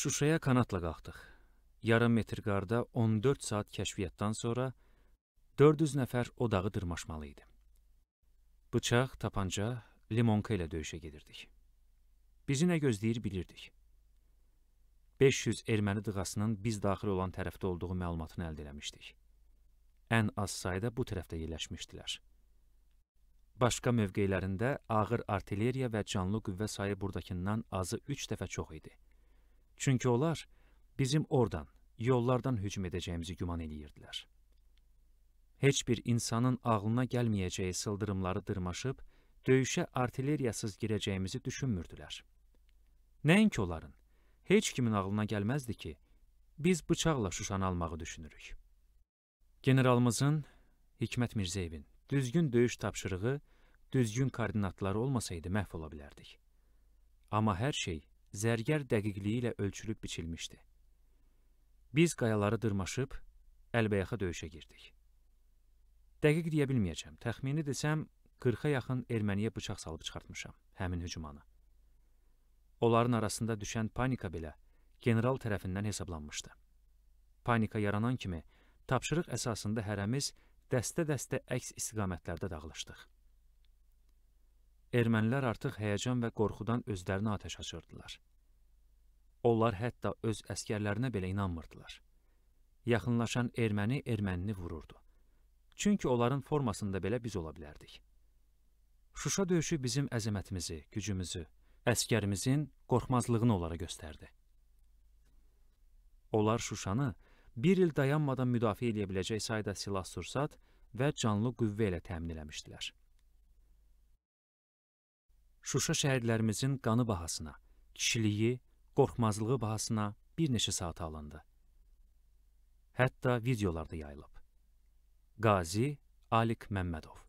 Şuşaya kanatla qalxdıq. Yarım metr qarda 14 saat kəşfiyyatdan sonra 400 nəfər o dağı dırmaşmalı idi. Bıçaq, tapanca, limonka ilə döyüşə gedirdik. Bizi nə gözləyir bilirdik. 500 erməni dığasının biz daxil olan tərəfdə olduğu məlumatını əldə eləmişdik. Ən az sayda bu tərəfdə yerləşmişdilər. Başqa mövqeylərində ağır artilleriya və canlı qüvvə sayı burdakından azı 3 dəfə çox idi. Çünki onlar bizim oradan, yollardan hücum edəcəyimizi güman eləyirdilər. Heç bir insanın ağlına gəlməyəcəyi sıldırımları dırmaşıb, döyüşə artilleriyasız girəcəyimizi düşünmürdülər. Nəinki onların, heç kimin ağlına gəlməzdi ki, biz bıçaqla Şuşanı almağı düşünürük. Generalımızın Hikmət Mirzəyevin düzgün döyüş tapşırığı, düzgün koordinatları olmasaydı məhv ola bilərdik. Amma hər şey zərgər dəqiqliyi ilə ölçülüb biçilmişdi. Biz qayaları dırmaşıb əlbəyaxa döyüşə girdik. Dəqiq deyə bilməyəcəm. Təxmini desəm 40-a yaxın erməniyə bıçaq salıb çıxartmışam həmin hücumanı. Onların arasında düşən panika belə general tərəfindən hesablanmışdı. Panika yaranan kimi tapşırıq əsasında hərəmiz dəstə-dəstə əks istiqamətlərdə dağılışdıq ermənilər artıq həyəcan və qorxudan özlərini atəş açırdılar. Onlar hətta öz əskərlərinə belə inanmırdılar. Yaxınlaşan erməni ermənini vururdu. Çünki onların formasında belə biz ola bilərdik. Şuşa döyüşü bizim əzəmətimizi, gücümüzü, əskərimizin qorxmazlığını onlara göstərdi. Onlar Şuşanı bir il dayanmadan müdafiə edə biləcək sayda silah-sursat və canlı qüvvə ilə təmin eləmişdilər. Şuşa şəhidlərimizin qanı bahasına, kişiliyi, qorxmazlığı bahasına bir neçə saata alındı. Hətta videolarda yayılıb. Qazi Alik Məmmədov